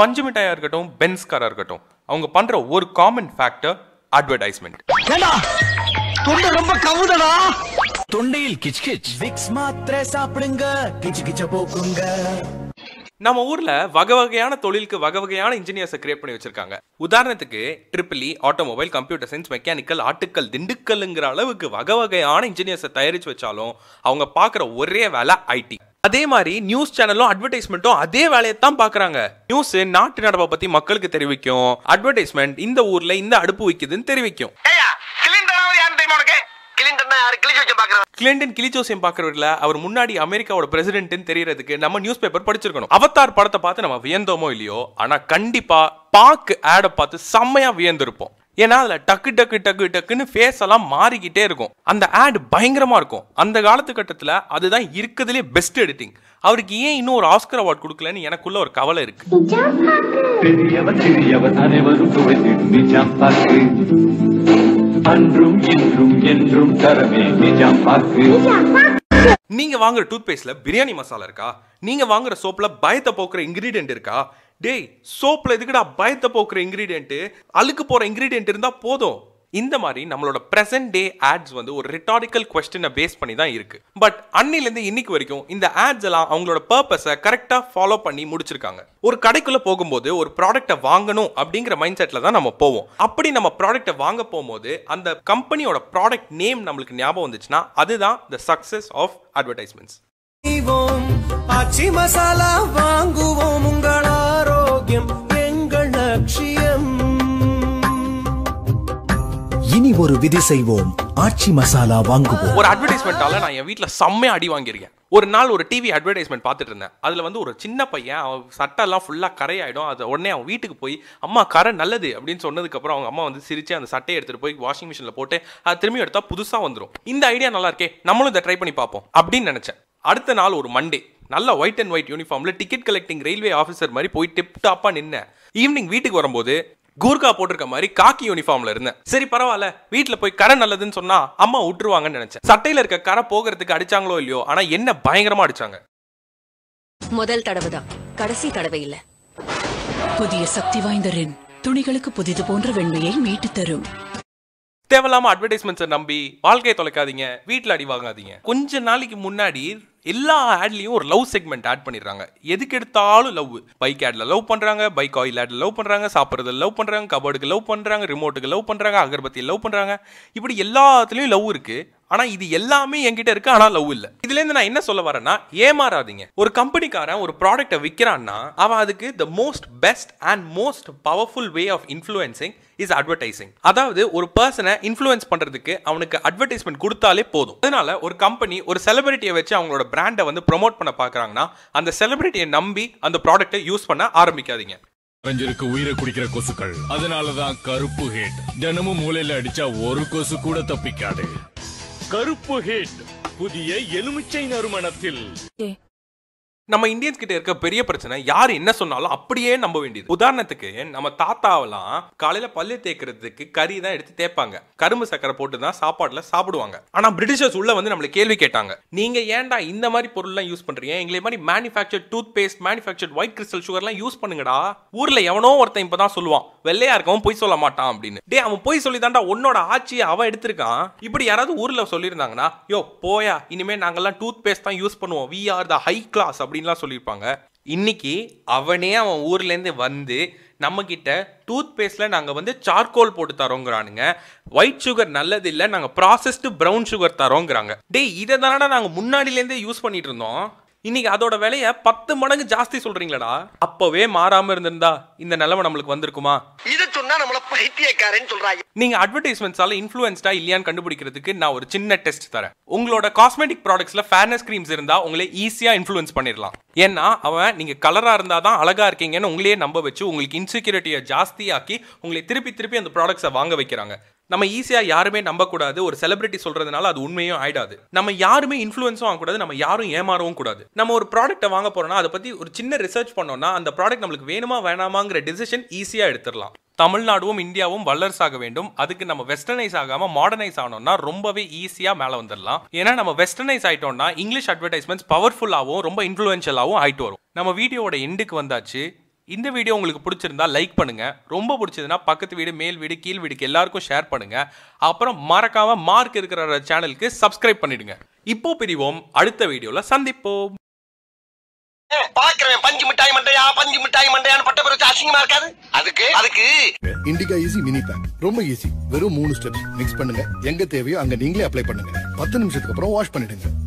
பஞ்சு மிட்டாயாக இருக்கட்டும் பென்ஸ்காராக இருக்கட்டும் அவங்க பண்ணுற ஒரு காமன் ஃபேக்டர் அட்வர்டைஸ்மெண்ட் தொண்டை ரொம்ப கவுதடா தொண்டையில் கிச் கிச் விக்ஸ் மாத்திரை சாப்பிடுங்க கிச் கிச்ச போக்குங்க நம்ம ஊர்ல வகை வகையான தொழிலுக்கு வகை வகையான இன்ஜினியர்ஸை கிரியேட் பண்ணி வச்சிருக்காங்க உதாரணத்துக்கு triple E automobile computer science mechanical ஆட்டுக்கல் திண்டுக்கல்ங்கிற அளவுக்கு வகை வகையான இன்ஜினியர்ஸை தயாரிச்சு வச்சாலும் அவங்க பார்க்குற ஒரே வேலை ஐடி அதே மாதிரி நியூஸ் சேனலும் அட்வர்டைஸ்மெண்ட்டும் அதே வேலையை தான் பார்க்குறாங்க நியூஸ் நாட்டு நடப்பை பற்றி மக்களுக்கு தெரிவிக்கும் அட்வர்டைஸ்மெண்ட் இந்த ஊரில் இந்த அடுப்பு விக்குதுன்னு தெரிவிக்கும் கிளிண்டன் கிளிச்சோசியம் பாக்குறவர்ல அவர் முன்னாடி அமெரிக்காவோட பிரசிடென்ட்னு தெரியறதுக்கு நம்ம நியூஸ் பேப்பர் படிச்சிருக்கணும் அவத்தார் படத்தை பார்த்து நம்ம வியந்தோமோ இல்லையோ ஆனா கண்டிப்பா பாக்கு ஆடை பார்த்து செம்மையா வியந்திருப்போம் ஏன்னா அதில் டக்கு டக்கு டக்கு டக்குன்னு ஃபேஸ் எல்லாம் மாறிக்கிட்டே இருக்கும் அந்த ஆட் பயங்கரமாக இருக்கும் அந்த காலத்து கட்டத்துல அதுதான் இருக்கிறதுலே பெஸ்ட் எடிட்டிங் அவருக்கு ஏன் இன்னும் ஒரு ஆஸ்கர் அவார்ட் கொடுக்கலன்னு எனக்குள்ள ஒரு கவலை இருக்கு அன்றும் என்றும் வாங்குற டூத் பேஸ்ட்ல பிரியாணி மசாலா இருக்கா நீங்க வாங்குற சோப்ல பயத்தை போக்குற இன்கிரீடியன்ட் இருக்கா டேய் சோப்பில் எதுக்குடா பயத்தை போக்குற இன்க்ரீடியண்ட்டு அழுக்கு போகிற இன்க்ரீடியண்ட் இருந்தால் போதும் இந்த மாதிரி நம்மளோட ப்ரெசென்ட் டே ஆட்ஸ் வந்து ஒரு ரிட்டாரிக்கல் கொஸ்டினை பேஸ் பண்ணி தான் இருக்கு பட் அன்னிலேருந்து இன்னைக்கு வரைக்கும் இந்த ஆட்ஸ் எல்லாம் அவங்களோட பர்பஸை கரெக்டாக ஃபாலோ பண்ணி முடிச்சிருக்காங்க ஒரு கடைக்குள்ளே போகும்போது ஒரு ப்ராடக்ட்டை வாங்கணும் அப்படிங்கிற மைண்ட் செட்டில் தான் நம்ம போவோம் அப்படி நம்ம ப்ராடக்ட்டை வாங்க போகும்போது அந்த கம்பெனியோட ப்ராடக்ட் நேம் நம்மளுக்கு ஞாபகம் வந்துச்சுன்னா அதுதான் the success of advertisements masala வாங்குவோம் உங்களா இனி ஒரு விதி செய்வோம் ஆட்சி மசாலா வாங்குவோம் ஒரு அட்வர்டைஸ்மெண்ட்டால நான் என் வீட்டில் செம்மையாக அடி வாங்கியிருக்கேன் ஒரு நாள் ஒரு டிவி அட்வர்டைஸ்மெண்ட் பார்த்துட்டு இருந்தேன் அதில் வந்து ஒரு சின்ன பையன் அவன் சட்டெல்லாம் ஃபுல்லாக கரையாயிடும் அது உடனே அவன் வீட்டுக்கு போய் அம்மா கரை நல்லது அப்படின்னு சொன்னதுக்கப்புறம் அவங்க அம்மா வந்து சிரிச்சு அந்த சட்டையை எடுத்துகிட்டு போய் வாஷிங் மிஷினில் போட்டு அதை திரும்பி எடுத்தால் புதுசாக வந்துடும் இந்த ஐடியா நல்லா இருக்கே நம்மளும் இதை ட்ரை பண்ணி பார்ப்போம் அப்படின்னு நினச்சேன் அடுத்த நாள் ஒரு மண்டே நல்ல ஒயிட் அண்ட் ஒயிட் யூனிஃபார்மில் டிக்கெட் கலெக்டிங் ரயில்வே ஆஃபீஸர் மாதிரி போய் டிப் டாப்பாக நின்னேன் ஈவினிங் வீட்டுக்கு வரும்போது கூர்கா போட்டிருக்க மாதிரி காக்கி யூனிஃபார்ம்ல இருந்தேன் சரி பரவாயில்ல வீட்டுல போய் கரை நல்லதுன்னு சொன்னா அம்மா விட்டுருவாங்கன்னு நினைச்சேன் சட்டையில இருக்க கரை போகிறதுக்கு அடிச்சாங்களோ இல்லையோ ஆனா என்ன பயங்கரமா அடிச்சாங்க முதல் தடவைதான் கடைசி தடவை இல்ல புதிய சக்தி வாய்ந்த ரென் துணிகளுக்கு புதிது போன்ற வெண்மையை மீட்டு தரும் தேவையில்லாம அட்வர்டைஸ்மெண்ட்ஸை நம்பி வாழ்க்கையை தொலைக்காதீங்க வீட்டில் அடி வாங்காதீங்க கொஞ்ச நாளைக்கு முன்னாடி எல்லா ஆட்லேயும் ஒரு லவ் செக்மெண்ட் ஆட் பண்ணிடுறாங்க எதுக்கு எடுத்தாலும் லவ் பைக் ஆடில் லவ் பண்ணுறாங்க பைக் ஆயில் ஆடில் லவ் பண்ணுறாங்க சாப்பிட்றது லவ் பண்ணுறாங்க கபோர்டுக்கு லவ் பண்ணுறாங்க ரிமோட்டுக்கு லவ் பண்ணுறாங்க அகர்பத்தி லவ் பண்ணுறாங்க இப்படி எல்லாத்துலேயும் லவ் இருக்குது ஆனால் இது எல்லாமே என்கிட்ட இருக்கு ஆனால் லவ் இல்லை இதுலேருந்து நான் என்ன சொல்ல வரேன்னா ஏமாறாதீங்க ஒரு கம்பெனிக்காரன் ஒரு ப்ராடக்ட்டை விற்கிறான்னா அவன் அதுக்கு the most best and most powerful way of influencing is advertising அதாவது ஒரு பர்சனை இன்ஃப்ளூயன்ஸ் பண்ணுறதுக்கு அவனுக்கு அட்வர்டைஸ்மெண்ட் கொடுத்தாலே போதும் அதனால ஒரு கம்பெனி ஒரு செலிபிரிட்டியை வச்சு அவங்களோட பிராண்டை வந்து ப்ரொமோட் பண்ண பார்க்குறாங்கன்னா அந்த செலிபிரிட்டியை நம்பி அந்த ப்ராடக்ட்டை யூஸ் பண்ண ஆரம்பிக்காதீங்க அரைஞ்சிருக்கு உயிரை குடிக்கிற கொசுக்கள் அதனால தான் கருப்பு ஹேட் தினமும் மூலையில அடிச்சா ஒரு கொசு கூட தப்பிக்காது கருப்பு ஹேட் புதிய எலுமிச்சை நறுமணத்தில் நம்ம இந்தியன்ஸ் கிட்ட இருக்க பெரிய பிரச்சனை யார் என்ன சொன்னாலும் அப்படியே நம்ப வேண்டியது உதாரணத்துக்கு நம்ம தாத்தாவெல்லாம் காலையில பல்லு தேய்க்கிறதுக்கு கறி தான் எடுத்து தேய்ப்பாங்க கரும்பு சக்கரை போட்டு தான் சாப்பாடுல சாப்பிடுவாங்க ஆனா பிரிட்டிஷர்ஸ் உள்ள வந்து நம்மளை கேள்வி கேட்டாங்க நீங்க ஏன்டா இந்த மாதிரி பொருள்லாம் யூஸ் பண்றீங்க எங்களை மாதிரி manufacture tooth paste manufacture white crystal சுகர்லாம் யூஸ் பண்ணுங்கடா ஊர்ல எவனோ ஒருத்தன் இப்பதான் சொல்லுவான் வெள்ளையா இருக்கவும் பொய் சொல்ல மாட்டான் அப்படின்னு டே அவன் பொய் சொல்லி தாண்டா உன்னோட ஆட்சியை அவன் எடுத்திருக்கான் இப்படி யாராவது ஊர்ல சொல்லியிருந்தாங்கன்னா யோ போயா இனிமே நாங்கெல்லாம் டூத் பேஸ்ட் தான் யூஸ் பண்ணுவோம் we are the high class அப்படி அப்படின்லாம் சொல்லியிருப்பாங்க இன்னைக்கு அவனே அவன் ஊர்லேருந்து வந்து நம்மக்கிட்ட டூத் பேஸ்ட்டில் நாங்கள் வந்து சார்கோல் போட்டு தரோங்கிறானுங்க ஒயிட் சுகர் நல்லது இல்லை நாங்கள் ப்ராசஸ்டு ப்ரௌன் சுகர் தரோங்கிறாங்க டே இதை தானடா நாங்கள் முன்னாடிலேருந்தே யூஸ் பண்ணிட்டு இருந்தோம் இன்னைக்கு அதோட விலைய பத்து மடங்கு ஜாஸ்தி சொல்றீங்களடா அப்பவே மாறாம இருந்திருந்தா இந்த நிலைமை நம்மளுக்கு வந்திருக்குமா தான் நம்மள பைத்தியக்காரன்னு சொல்றாங்க நீங்க அட்வர்டைஸ்மெண்ட்ஸால இன்ஃப்ளூயன்ஸ்டா இல்லையான்னு கண்டுபிடிக்கிறதுக்கு நான் ஒரு சின்ன டெஸ்ட் தரேன் உங்களோட காஸ்மெட்டிக் ப்ராடக்ட்ஸ்ல ஃபேர்னஸ் கிரீம்ஸ் இருந்தா உங்களை ஈஸியா இன்ஃப்ளூயன்ஸ் பண்ணிடலாம் ஏன்னா அவன் நீங்க கலரா இருந்தா தான் அழகா இருக்கீங்கன்னு உங்களையே நம்ப வச்சு உங்களுக்கு இன்செக்யூரிட்டியை ஜாஸ்தியாக்கி உங்களை திருப்பி திருப்பி அந்த ப்ராடக்ட்ஸை வாங்க வைக்கிறாங்க நம்ம ஈஸியாக யாருமே நம்பக்கூடாது ஒரு செலிபிரிட்டி சொல்கிறதுனால அது உண்மையும் ஆயிடாது நம்ம யாருமே இன்ஃப்ளூயன்ஸும் வாங்கக்கூடாது நம்ம யாரும் ஏமாறவும் கூடாது நம்ம ஒரு ப்ராடக்ட்டை வாங்க போகிறோம்னா அதை பற்றி ஒரு சின்ன ரிசர்ச் பண்ணோம்னா அந்த ப்ராடக்ட் நம்மளுக்கு வேணுமா வேணாமாங்கிற டிசிஷன் ஈஸியாக எடுத்துடலாம் தமிழ்நாடும் இந்தியாவும் வல்லரசாக வேண்டும் அதுக்கு நம்ம வெஸ்டர்னைஸ் ஆகாம மாடர்னைஸ் ஆனோம்னா ரொம்பவே ஈஸியா மேல வந்துடலாம் ஏன்னா நம்ம வெஸ்டர்னைஸ் ஆயிட்டோம்னா இங்கிலீஷ் அட்வர்டைஸ்மெண்ட்ஸ் பவர்ஃபுல்லாகவும் ரொம்ப இன்ஃப்ளூயன்ஷியலாகவும் ஆயிட்டு வரும் நம்ம வீடியோவோட எண்டுக்கு வந்தாச்சு இந்த வீடியோ உங்களுக்கு பிடிச்சிருந்தா லைக் பண்ணுங்க ரொம்ப பிடிச்சதுன்னா பக்கத்து வீடு மேல் வீடு கீழ் வீடுக்கு எல்லாருக்கும் ஷேர் பண்ணுங்க அப்புறம் மறக்காம மார்க் இருக்கிற சேனலுக்கு சப்ஸ்கிரைப் பண்ணிடுங்க இப்போ பிரிவோம் அடுத்த வீடியோல சந்திப்போம் பாக்குறேன் பஞ்சு மிட்டாய் மண்டையா பஞ்சு மிட்டாய் மண்டையான்னு பட்ட பிறகு அசிங்கமா இருக்காது அதுக்கு அதுக்கு இண்டிகா ஈஸி மினி பேக் ரொம்ப ஈஸி வெறும் மூணு ஸ்டெப்ஸ் மிக்ஸ் பண்ணுங்க எங்க தேவையோ அங்க நீங்களே அப்ளை பண்ணுங்க பத்து நிமிஷத்துக்கு அப்புறம் வாஷ் பண்ணிடுங்க